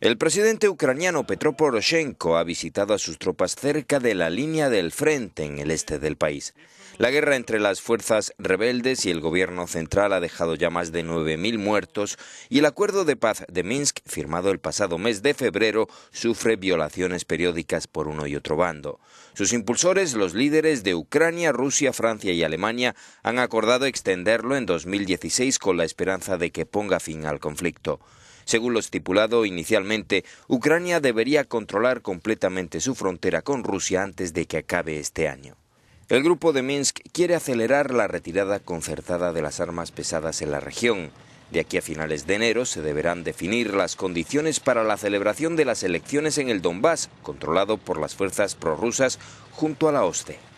El presidente ucraniano Petro Poroshenko ha visitado a sus tropas cerca de la línea del frente en el este del país. La guerra entre las fuerzas rebeldes y el gobierno central ha dejado ya más de 9.000 muertos y el acuerdo de paz de Minsk, firmado el pasado mes de febrero, sufre violaciones periódicas por uno y otro bando. Sus impulsores, los líderes de Ucrania, Rusia, Francia y Alemania, han acordado extenderlo en 2016 con la esperanza de que ponga fin al conflicto. Según lo estipulado inicialmente, Ucrania debería controlar completamente su frontera con Rusia antes de que acabe este año. El grupo de Minsk quiere acelerar la retirada concertada de las armas pesadas en la región. De aquí a finales de enero se deberán definir las condiciones para la celebración de las elecciones en el Donbass, controlado por las fuerzas prorrusas junto a la OSCE.